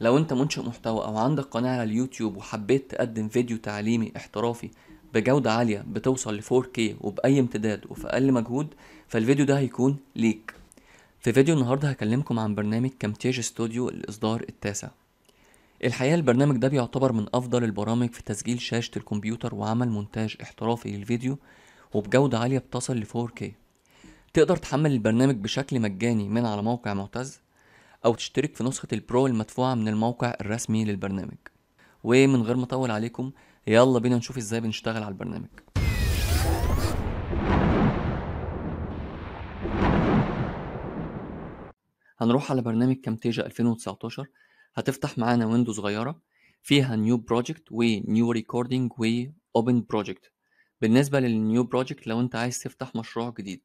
لو انت منشئ محتوى او عندك قناة على اليوتيوب وحبيت تقدم فيديو تعليمي احترافي بجودة عالية بتوصل ل 4K وبأي امتداد وفي أقل مجهود فالفيديو ده هيكون ليك في فيديو النهاردة هكلمكم عن برنامج كامتياج ستوديو الإصدار التاسع الحقيقة البرنامج ده بيعتبر من أفضل البرامج في تسجيل شاشة الكمبيوتر وعمل مونتاج احترافي للفيديو وبجودة عالية بتصل ل 4K تقدر تحمل البرنامج بشكل مجاني من على موقع معتز أو تشترك في نسخة البرو المدفوعة من الموقع الرسمي للبرنامج ومن غير ما أطول عليكم يلا بينا نشوف إزاي بنشتغل على البرنامج هنروح على برنامج كامتيجا 2019 هتفتح معانا ويندو صغيرة فيها نيو بروجكت ونيو ريكوردينج واوبن بروجكت بالنسبة للنيو بروجكت لو انت عايز تفتح مشروع جديد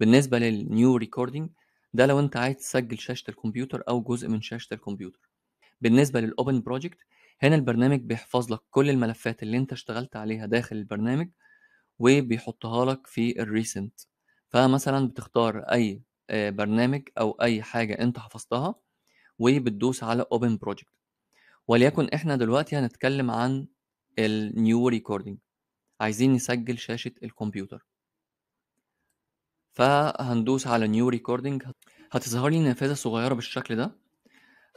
بالنسبة للنيو ريكوردينج ده لو انت عايز تسجل شاشه الكمبيوتر او جزء من شاشه الكمبيوتر بالنسبه للاوبن بروجكت هنا البرنامج بيحفظ لك كل الملفات اللي انت اشتغلت عليها داخل البرنامج وبيحطها لك في الريسنت فمثلا بتختار اي آه، برنامج او اي حاجه انت حفظتها وبتدوس على اوبن بروجكت وليكن احنا دلوقتي هنتكلم عن النيو ريكوردينج عايزين نسجل شاشه الكمبيوتر فهندوس على نيو ريكوردنج هتظهر لي نافذة صغيرة بالشكل ده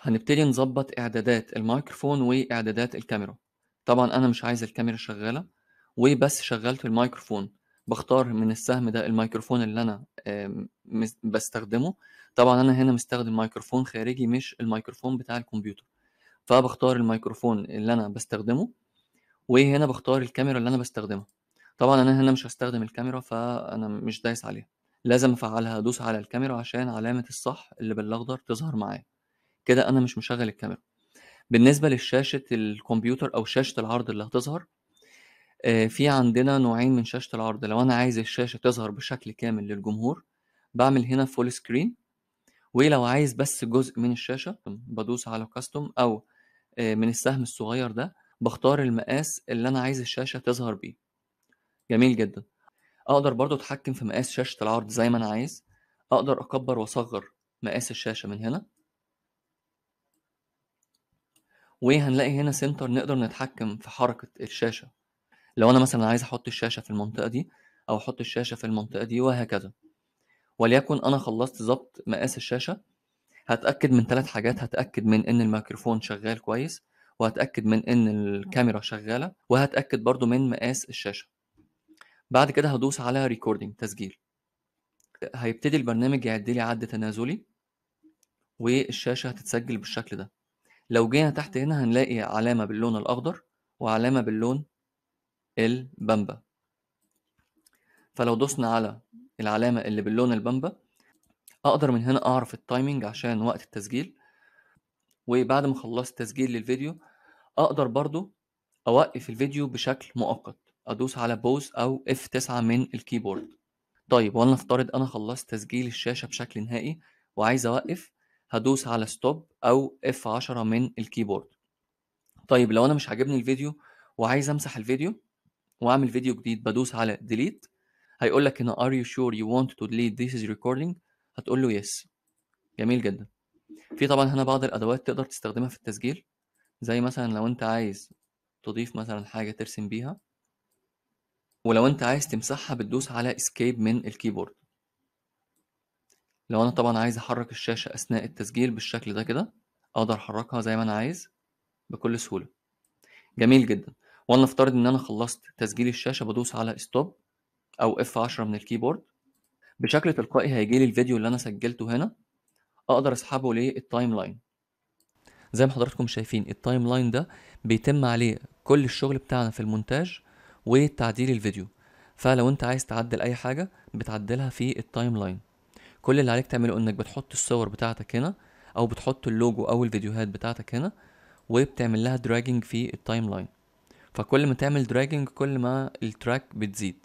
هنبتدي نظبط إعدادات الميكروفون وإعدادات الكاميرا طبعا أنا مش عايز الكاميرا شغالة وبس شغلت الميكروفون بختار من السهم ده الميكروفون اللي أنا بستخدمه طبعا أنا هنا مستخدم ميكروفون خارجي مش الميكروفون بتاع الكمبيوتر فبختار الميكروفون اللي أنا بستخدمه وهنا بختار الكاميرا اللي أنا بستخدمها طبعا أنا هنا مش هستخدم الكاميرا فأنا مش دايس عليها لازم أفعلها أدوس على الكاميرا عشان علامة الصح اللي بالأخضر تظهر معايا كده أنا مش مشغل الكاميرا بالنسبة لشاشة الكمبيوتر أو شاشة العرض اللي هتظهر آه، في عندنا نوعين من شاشة العرض لو أنا عايز الشاشة تظهر بشكل كامل للجمهور بعمل هنا فول سكرين ولو عايز بس جزء من الشاشة بدوس على كاستوم أو آه، من السهم الصغير ده بختار المقاس اللي أنا عايز الشاشة تظهر بيه جميل جدا اقدر برضو اتحكم في مقاس شاشة العرض زي ما انا عايز اقدر اكبر واصغر مقاس الشاشة من هنا وهنلاقي هنا سنتر نقدر نتحكم في حركة الشاشة لو انا مثلا عايز احط الشاشة في المنطقة دي او احط الشاشة في المنطقة دي وهكذا وليكن انا خلصت ظبط مقاس الشاشة هتأكد من ثلاث حاجات هتأكد من ان الميكروفون شغال كويس وهتأكد من ان الكاميرا شغالة وهتأكد برضو من مقاس الشاشة بعد كده هدوس على ريكوردنج تسجيل هيبتدي البرنامج يعد لي عد تنازلي والشاشه هتتسجل بالشكل ده لو جينا تحت هنا هنلاقي علامه باللون الاخضر وعلامه باللون البامبا فلو دوسنا على العلامه اللي باللون البامبا اقدر من هنا اعرف التايمنج عشان وقت التسجيل وبعد ما خلصت تسجيل للفيديو اقدر برضو اوقف الفيديو بشكل مؤقت ادوس على بوز او F9 من الكيبورد طيب ولنفترض انا خلصت تسجيل الشاشه بشكل نهائي وعايز اوقف هدوس على ستوب او F10 من الكيبورد طيب لو انا مش عاجبني الفيديو وعايز امسح الفيديو واعمل فيديو جديد بدوس على ديليت هيقول لك هنا ار يو شور يو want تو delete this از recording هتقول له يس جميل جدا في طبعا هنا بعض الادوات تقدر تستخدمها في التسجيل زي مثلا لو انت عايز تضيف مثلا حاجه ترسم بيها ولو أنت عايز تمسحها بتدوس على اسكيب من الكيبورد لو أنا طبعا عايز أحرك الشاشة أثناء التسجيل بالشكل ده كده أقدر أحركها زي ما أنا عايز بكل سهولة جميل جدا وانا افترض إن أنا خلصت تسجيل الشاشة بدوس على ستوب او اف F10 من الكيبورد بشكل تلقائي هيجي لي الفيديو اللي أنا سجلته هنا أقدر أسحبه للتايم لاين زي ما حضراتكم شايفين التايم لاين ده بيتم عليه كل الشغل بتاعنا في المونتاج وتعديل الفيديو فلو انت عايز تعدل اي حاجه بتعدلها في التايم لاين كل اللي عليك تعمله انك بتحط الصور بتاعتك هنا او بتحط اللوجو او الفيديوهات بتاعتك هنا وبتعمل لها دراجنج في التايم لاين فكل ما تعمل دراجنج كل ما التراك بتزيد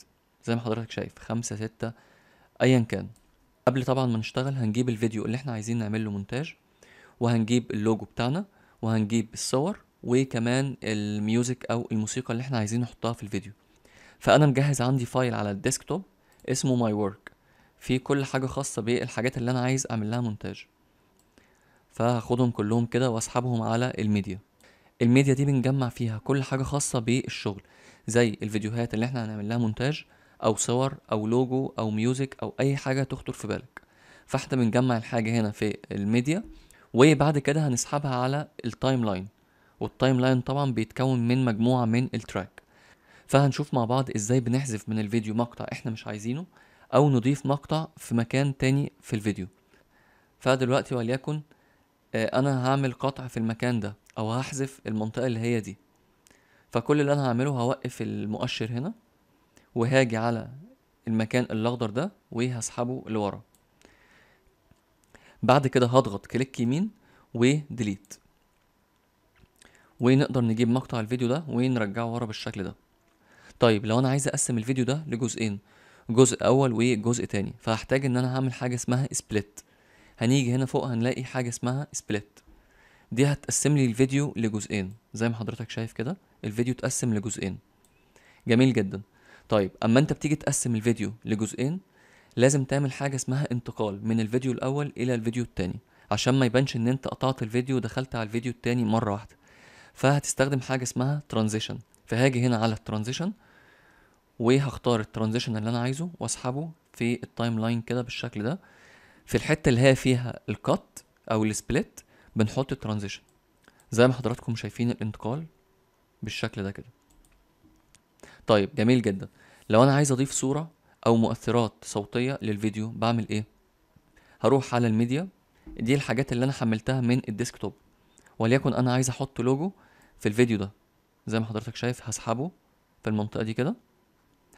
زي ما حضرتك شايف خمسة ستة ايا كان قبل طبعا ما نشتغل هنجيب الفيديو اللي احنا عايزين نعمله مونتاج وهنجيب اللوجو بتاعنا وهنجيب الصور وكمان الميوزك او الموسيقى اللي احنا عايزين نحطها في الفيديو فانا مجهز عندي فايل على الديسكتوب اسمه ماي ورك فيه كل حاجه خاصه بالحاجات اللي انا عايز اعمل لها مونتاج فهاخدهم كلهم كده واسحبهم على الميديا الميديا دي بنجمع فيها كل حاجه خاصه بالشغل زي الفيديوهات اللي احنا هنعمل لها مونتاج او صور او لوجو او ميوزك او اي حاجه تخطر في بالك فاحنا بنجمع الحاجه هنا في الميديا وبعد كده هنسحبها على التايم لاين والتايم لاين طبعا بيتكون من مجموعة من التراك فهنشوف مع بعض ازاي بنحذف من الفيديو مقطع احنا مش عايزينه او نضيف مقطع في مكان تاني في الفيديو فدلوقتي وليكن آه، انا هعمل قطع في المكان ده او هحذف المنطقة اللي هي دي فكل اللي انا هعمله هوقف المؤشر هنا وهاجي على المكان الاخضر ده وهسحبه لورا بعد كده هضغط كليك يمين وديليت ونقدر نجيب مقطع الفيديو ده ونرجعه ورا بالشكل ده طيب لو انا عايز اقسم الفيديو ده لجزئين جزء اول وجزء تاني فهحتاج ان انا هعمل حاجه اسمها سبليت هنيجي هنا فوق هنلاقي حاجه اسمها سبليت دي هتقسم لي الفيديو لجزئين زي ما حضرتك شايف كده الفيديو اتقسم لجزئين جميل جدا طيب اما انت بتيجي تقسم الفيديو لجزئين لازم تعمل حاجه اسمها انتقال من الفيديو الاول الى الفيديو التاني عشان ما يبانش ان انت قطعت الفيديو ودخلت على الفيديو التاني مره واحده فهتستخدم حاجه اسمها ترانزيشن فهاجي هنا على الترانزيشن وهختار الترانزيشن اللي انا عايزه واسحبه في التايم لاين كده بالشكل ده في الحته اللي هي فيها الكات او السبليت بنحط الترانزيشن زي ما حضراتكم شايفين الانتقال بالشكل ده كده طيب جميل جدا لو انا عايز اضيف صوره او مؤثرات صوتيه للفيديو بعمل ايه هروح على الميديا دي الحاجات اللي انا حملتها من الديسكتوب وليكن انا عايز احط لوجو في الفيديو ده زي ما حضرتك شايف هسحبه في المنطقه دي كده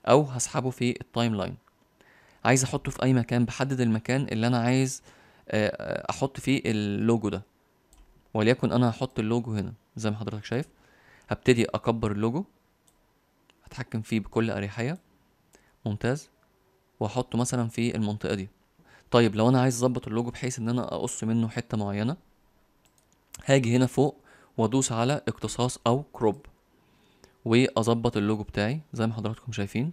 او هسحبه في التايم لاين عايز احطه في اي مكان بحدد المكان اللي انا عايز آه، آه، احط فيه اللوجو ده وليكن انا هحط اللوجو هنا زي ما حضرتك شايف هبتدي اكبر اللوجو هتحكم فيه بكل اريحيه ممتاز واحطه مثلا في المنطقه دي طيب لو انا عايز اظبط اللوجو بحيث ان انا اقص منه حته معينه هاجي هنا فوق وادوس على اقتصاص او كروب واظبط اللوجو بتاعي زي ما حضراتكم شايفين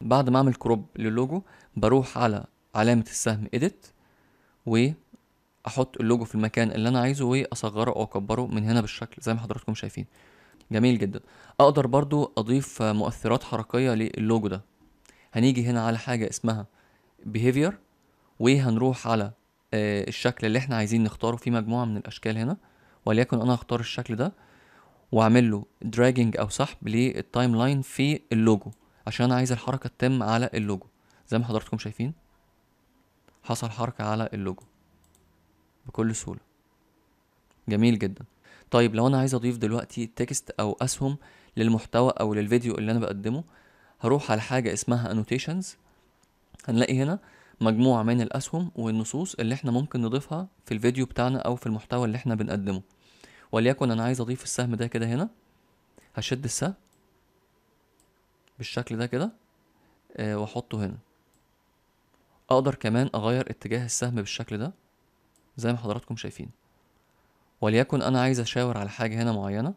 بعد ما اعمل كروب للوجو بروح على علامة السهم edit واحط اللوجو في المكان اللي انا عايزه واصغره او اكبره من هنا بالشكل زي ما حضراتكم شايفين جميل جدا اقدر برضو اضيف مؤثرات حركية للوجو ده هنيجي هنا على حاجة اسمها behavior وهنروح على آه، الشكل اللي احنا عايزين نختاره في مجموعة من الأشكال هنا وليكن أنا هختار الشكل ده وأعمل له دراجنج أو سحب للتايم لاين في اللوجو عشان أنا عايز الحركة تتم على اللوجو زي ما حضراتكم شايفين حصل حركة على اللوجو بكل سهولة جميل جدا طيب لو أنا عايز أضيف دلوقتي تكست أو أسهم للمحتوى أو للفيديو اللي أنا بقدمه هروح على حاجة اسمها annotations هنلاقي هنا مجموعة من الأسهم والنصوص اللي احنا ممكن نضيفها في الفيديو بتاعنا أو في المحتوى اللي احنا بنقدمه وليكن أنا عايز أضيف السهم ده كده هنا هشد السهم بالشكل ده كده آه وأحطه هنا أقدر كمان أغير اتجاه السهم بالشكل ده زي ما حضراتكم شايفين وليكن أنا عايز أشاور على حاجة هنا معينة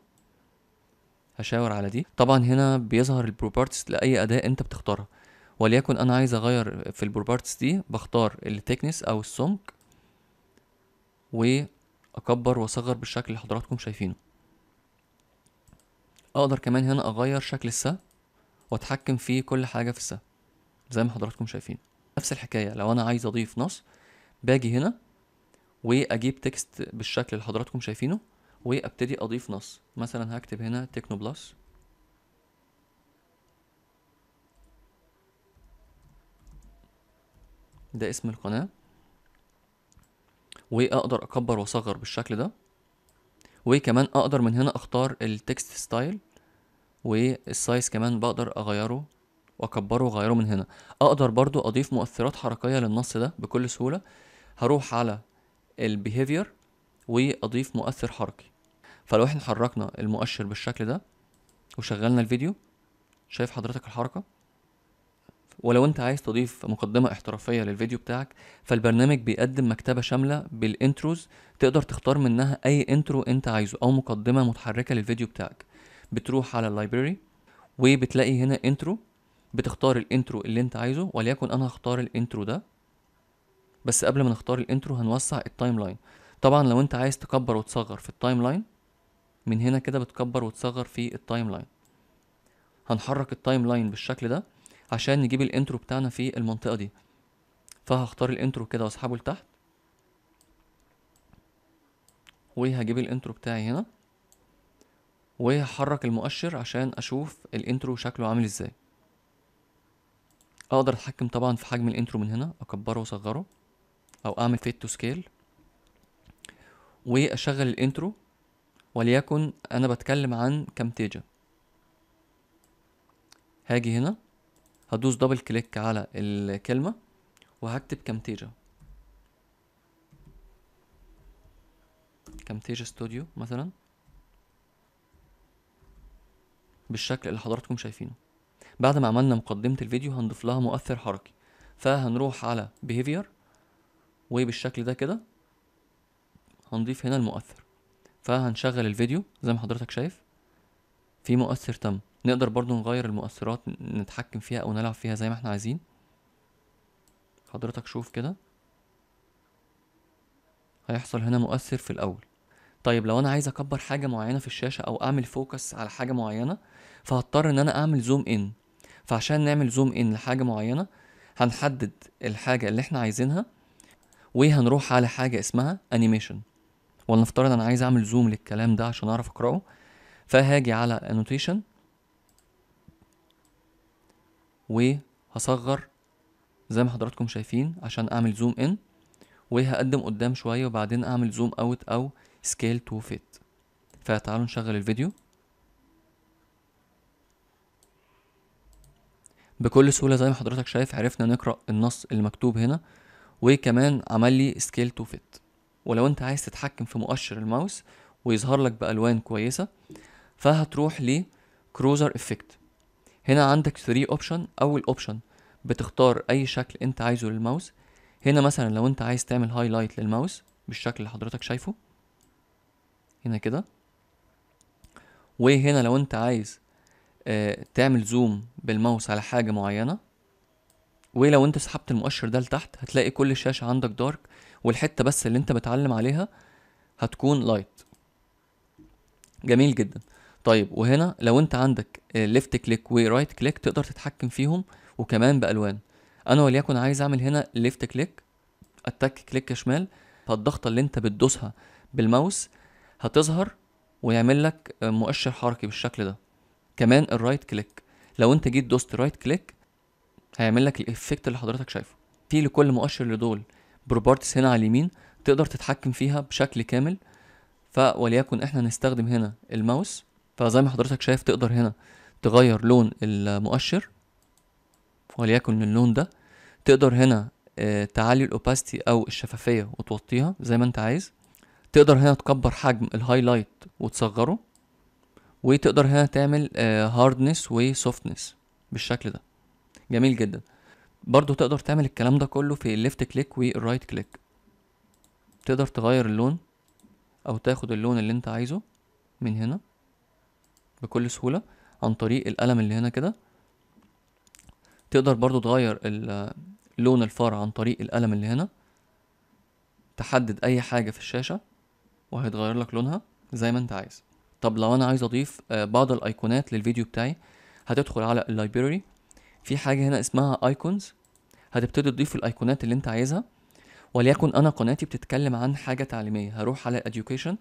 هشاور على دي طبعا هنا بيظهر البروبرتيز لأي أداة أنت بتختارها وليكن انا عايز اغير في البروبرتس دي بختار التكنس او السمك واكبر واصغر بالشكل اللي حضراتكم شايفينه اقدر كمان هنا اغير شكل السا واتحكم في كل حاجه في السا زي ما حضراتكم شايفين نفس الحكايه لو انا عايز اضيف نص باجي هنا واجيب تكست بالشكل اللي حضراتكم شايفينه وابتدي اضيف نص مثلا هكتب هنا تكنو بلس ده اسم القناة واقدر اكبر واصغر بالشكل ده وكمان اقدر من هنا اختار التكست ستايل والسايز كمان بقدر اغيره واكبره واغيره من هنا اقدر برضو اضيف مؤثرات حركية للنص ده بكل سهولة هروح على البيهيفير واضيف مؤثر حركي فلو احنا حركنا المؤشر بالشكل ده وشغلنا الفيديو شايف حضرتك الحركة ولو انت عايز تضيف مقدمة احترافية للفيديو بتاعك فالبرنامج بيقدم مكتبة شاملة بالانتروز تقدر تختار منها اي انترو انت عايزه او مقدمة متحركة للفيديو بتاعك بتروح على اللايبراري وبتلاقي هنا انترو بتختار الانترو اللي انت عايزه وليكن انا هختار الانترو ده بس قبل ما نختار الانترو هنوسع التايم لاين طبعا لو انت عايز تكبر وتصغر في التايم لاين من هنا كده بتكبر وتصغر في التايم لاين هنحرك التايم لاين بالشكل ده عشان نجيب الانترو بتاعنا في المنطقة دي فهختار الانترو كده واسحبه لتحت وهجيب الانترو بتاعي هنا وهحرك المؤشر عشان اشوف الانترو شكله عامل ازاي اقدر اتحكم طبعا في حجم الانترو من هنا اكبره واصغره او اعمل فيت تو سكيل واشغل الانترو وليكن انا بتكلم عن كامتيجا هاجي هنا هدوس دبل كليك على الكلمة وهكتب كامتيجا كامتيجا ستوديو مثلا بالشكل اللي حضراتكم شايفينه بعد ما عملنا مقدمة الفيديو هنضيف لها مؤثر حركي فهنروح على behavior وبالشكل ده كده هنضيف هنا المؤثر فهنشغل الفيديو زي ما حضرتك شايف في مؤثر تم نقدر برضو نغير المؤثرات نتحكم فيها او نلعب فيها زي ما احنا عايزين حضرتك شوف كده هيحصل هنا مؤثر في الاول طيب لو انا عايز اكبر حاجه معينه في الشاشه او اعمل فوكس على حاجه معينه فهضطر ان انا اعمل زوم ان فعشان نعمل زوم ان لحاجه معينه هنحدد الحاجه اللي احنا عايزينها وهنروح على حاجه اسمها انيميشن ولنفترض انا عايز اعمل زوم للكلام ده عشان اعرف اقراه فهاجي على انوتيشن وهصغر زي ما حضراتكم شايفين عشان اعمل زوم ان وهقدم قدام شوية وبعدين اعمل زوم اوت او سكيل تو فيت فتعالوا نشغل الفيديو بكل سهولة زي ما حضرتك شايف عرفنا نقرأ النص المكتوب هنا وكمان عمل لي سكيل تو فيت ولو انت عايز تتحكم في مؤشر الماوس ويظهر لك بألوان كويسة فهتروح لكروزر افكت هنا عندك 3 اوبشن اول اوبشن بتختار اي شكل انت عايزه للماوس هنا مثلا لو انت عايز تعمل هايلايت للماوس بالشكل اللي حضرتك شايفه هنا كده وهنا لو انت عايز آه تعمل زوم بالماوس على حاجة معينة ولو انت سحبت المؤشر ده لتحت هتلاقي كل الشاشة عندك دارك والحتة بس اللي انت بتعلم عليها هتكون لايت جميل جدا طيب وهنا لو انت عندك ليفت كليك ورايت كليك تقدر تتحكم فيهم وكمان بالوان انا وليكن عايز اعمل هنا ليفت كليك اتك كليك شمال فالضغطه اللي انت بتدوسها بالماوس هتظهر ويعمل لك مؤشر حركي بالشكل ده كمان الرايت كليك لو انت جيت دوست رايت كليك هيعمل لك الايفكت اللي حضرتك شايفه في لكل مؤشر لدول بروبرتيز هنا على اليمين تقدر تتحكم فيها بشكل كامل فوليكن احنا هنستخدم هنا الماوس فزي ما حضرتك شايف تقدر هنا تغير لون المؤشر وليكن اللون ده تقدر هنا آه، تعلي الاوباستي او الشفافيه وتوطيها زي ما انت عايز تقدر هنا تكبر حجم الهايلايت وتصغره وتقدر هنا تعمل هاردنس آه، وسوفتنس بالشكل ده جميل جدا برضو تقدر تعمل الكلام ده كله في الليفت كليك والرايت كليك تقدر تغير اللون او تاخد اللون اللي انت عايزه من هنا بكل سهولة عن طريق القلم اللي هنا كده تقدر برضو تغير لون الفار عن طريق القلم اللي هنا تحدد اي حاجة في الشاشة وهيتغير لك لونها زي ما انت عايز طب لو انا عايز اضيف آه، بعض الايقونات للفيديو بتاعي هتدخل على اللايبراري في حاجة هنا اسمها ايكونز هتبتدي تضيف الايقونات اللي انت عايزها وليكن انا قناتي بتتكلم عن حاجة تعليمية هروح على education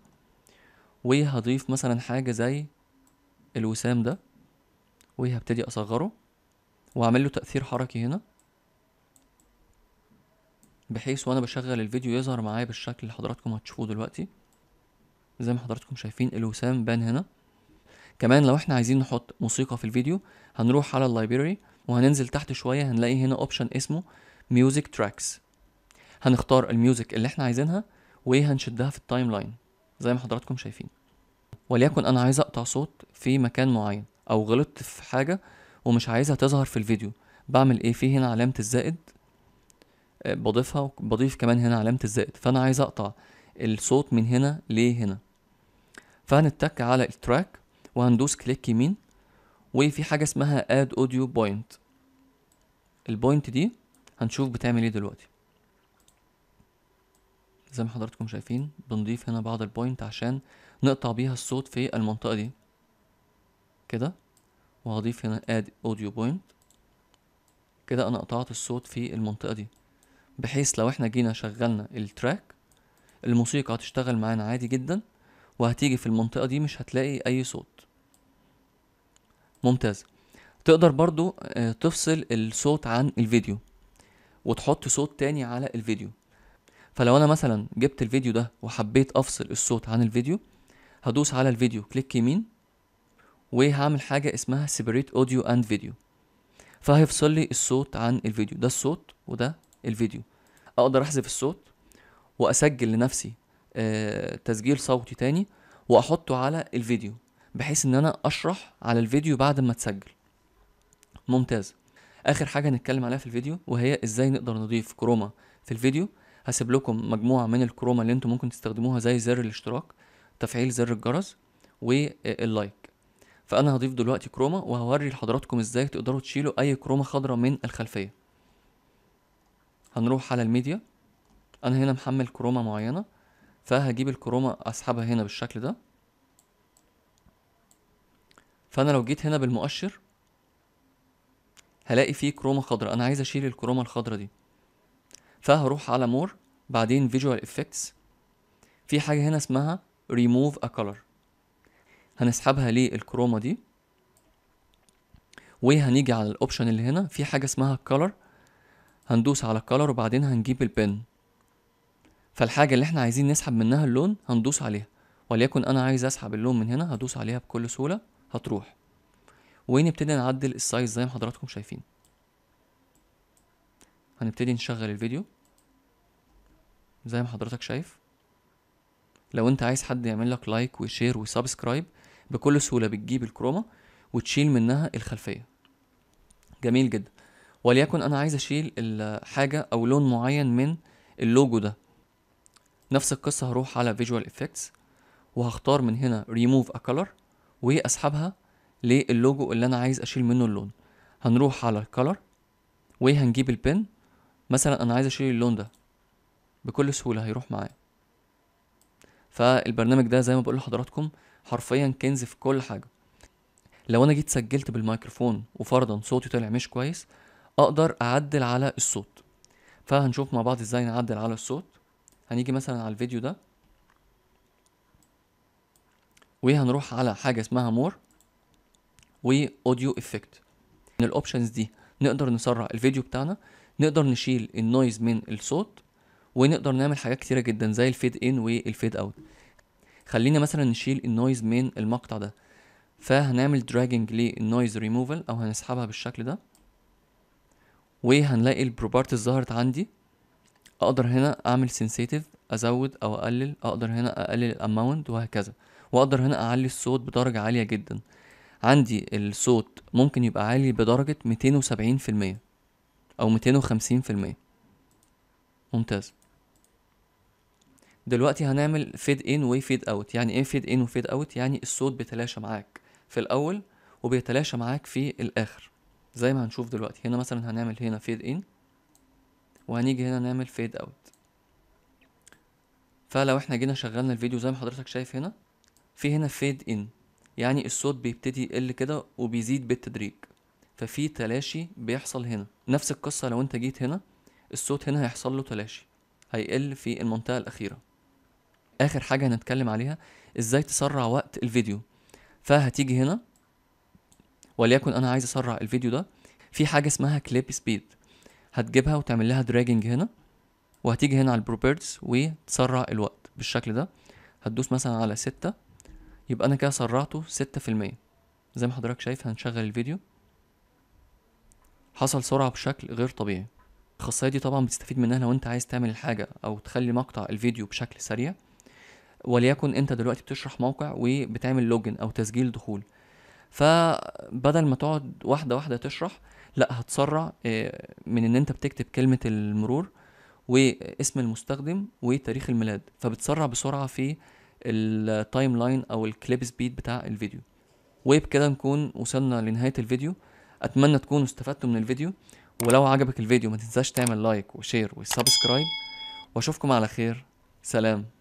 وهضيف مثلا حاجة زي الوسام ده وهبتدي اصغره واعمل له تأثير حركي هنا بحيث وانا بشغل الفيديو يظهر معايا بالشكل اللي حضراتكم هتشوفوه دلوقتي زي ما حضراتكم شايفين الوسام بان هنا كمان لو احنا عايزين نحط موسيقى في الفيديو هنروح على اللايبراري وهننزل تحت شوية هنلاقي هنا اوبشن اسمه ميوزك تراكس هنختار الميوزك اللي احنا عايزينها وهنشدها في التايم لاين زي ما حضراتكم شايفين وليكن انا عايز اقطع صوت في مكان معين او غلطت في حاجه ومش عايزها تظهر في الفيديو بعمل ايه في هنا علامه الزائد آه، بضيفها وبضيف كمان هنا علامه الزائد فانا عايز اقطع الصوت من هنا لهنا فهنتك على التراك وهندوس كليك يمين وفي حاجه اسمها اد اوديو بوينت البوينت دي هنشوف بتعمل ايه دلوقتي زي ما حضراتكم شايفين بنضيف هنا بعض البوينت عشان نقطع بيها الصوت في المنطقة دي كده وهضيف هنا اد اوديو بوينت كده انا قطعت الصوت في المنطقة دي بحيث لو احنا جينا شغلنا التراك الموسيقى هتشتغل معانا عادي جدا وهتيجي في المنطقة دي مش هتلاقي اي صوت ممتاز تقدر برضو آه، تفصل الصوت عن الفيديو وتحط صوت تاني على الفيديو فلو انا مثلا جبت الفيديو ده وحبيت افصل الصوت عن الفيديو هدوس على الفيديو كليك يمين وهعمل حاجة اسمها separate audio and video فهيفصل لي الصوت عن الفيديو ده الصوت وده الفيديو اقدر احذف الصوت واسجل لنفسي آه، تسجيل صوتي تاني واحطه على الفيديو بحيث ان انا اشرح على الفيديو بعد ما اتسجل ممتاز اخر حاجة هنتكلم عليها في الفيديو وهي ازاي نقدر نضيف كروما في الفيديو هسيب لكم مجموعة من الكروما اللي انتم ممكن تستخدموها زي زر الاشتراك تفعيل زر الجرس واللايك فانا هضيف دلوقتي كروما وهوري لحضراتكم ازاي تقدروا تشيلوا اي كروما خضراء من الخلفية هنروح على الميديا انا هنا محمل كروما معينة فهجيب الكروما اسحبها هنا بالشكل ده فانا لو جيت هنا بالمؤشر هلاقي فيه كروما خضراء انا عايز اشيل الكروما الخضراء دي فهروح على مور بعدين فيجوال افكتس في حاجة هنا اسمها ريموف ا كولر هنسحبها للكروما دي وهنيجي على الاوبشن اللي هنا في حاجة اسمها كولر هندوس على كولر وبعدين هنجيب البن فالحاجة اللي احنا عايزين نسحب منها اللون هندوس عليها وليكن انا عايز اسحب اللون من هنا هدوس عليها بكل سهولة هتروح ونبتدي نعدل السايز زي ما حضراتكم شايفين هنبتدي نشغل الفيديو زي ما حضرتك شايف لو انت عايز حد يعمل لك لايك وشير وسبسكرايب بكل سهولة بتجيب الكروما وتشيل منها الخلفية جميل جدا وليكن انا عايز اشيل حاجة او لون معين من اللوجو ده نفس القصة هروح على فيجوال افكتس وهختار من هنا ريموف ا color واسحبها للوجو اللي انا عايز اشيل منه اللون هنروح على الكولر وهنجيب البن مثلا انا عايز اشيل اللون ده بكل سهولة هيروح معاه فالبرنامج ده زي ما بقول لحضراتكم حرفيا كنز في كل حاجة لو انا جيت سجلت بالميكروفون وفرضا صوتي طلع مش كويس اقدر اعدل على الصوت فهنشوف مع بعض ازاي نعدل على الصوت هنيجي مثلا على الفيديو ده وهنروح على حاجة اسمها مور واوديو افكت من الاوبشنز دي نقدر نسرع الفيديو بتاعنا نقدر نشيل النويز من الصوت ونقدر نعمل حاجات كتيره جدا زي الفيد ان والفيد اوت خلينا مثلا نشيل النويز من المقطع ده فهنعمل دراجنج للنويز ريموفال او هنسحبها بالشكل ده وهنلاقي البروبارتيز ظهرت عندي اقدر هنا اعمل سنسيتيف ازود او اقلل اقدر هنا اقلل الاماونت وهكذا واقدر هنا اعلي الصوت بدرجة عالية جدا عندي الصوت ممكن يبقى عالي بدرجة ميتين وسبعين في المية او ميتين وخمسين في المية ممتاز دلوقتي هنعمل فيد ان وفيد اوت يعني ايه فيد ان وفيد اوت يعني الصوت بيتلاشى معاك في الاول وبيتلاشى معاك في الاخر زي ما هنشوف دلوقتي هنا مثلا هنعمل هنا فيد ان وهنيجي هنا نعمل فيد اوت فلو احنا جينا شغلنا الفيديو زي ما حضرتك شايف هنا في هنا فيد ان يعني الصوت بيبتدي يقل كده وبيزيد بالتدريج ففي تلاشي بيحصل هنا نفس القصة لو انت جيت هنا الصوت هنا هيحصل له تلاشي هيقل في المنطقة الأخيرة اخر حاجه هنتكلم عليها ازاي تسرع وقت الفيديو فهتيجي هنا وليكن انا عايز اسرع الفيديو ده في حاجه اسمها كليب سبيد هتجيبها وتعمل لها دراجنج هنا وهتيجي هنا على البروبيرتس وتسرع الوقت بالشكل ده هتدوس مثلا على ستة يبقى انا كده سرعته ستة في المية زي ما حضرتك شايف هنشغل الفيديو حصل سرعة بشكل غير طبيعي الخاصية دي طبعا بتستفيد منها لو انت عايز تعمل حاجة او تخلي مقطع الفيديو بشكل سريع وليكن انت دلوقتي بتشرح موقع وبتعمل لوجن او تسجيل دخول فبدل ما تقعد واحده واحده تشرح لا هتسرع آه، من ان انت بتكتب كلمه المرور واسم المستخدم وتاريخ الميلاد فبتسرع بسرعه في التايم لاين او الكليب سبيد بتاع الفيديو وبكده نكون وصلنا لنهايه الفيديو اتمنى تكونوا استفدتوا من الفيديو ولو عجبك الفيديو ما تنساش تعمل لايك وشير وسبسكرايب واشوفكم على خير سلام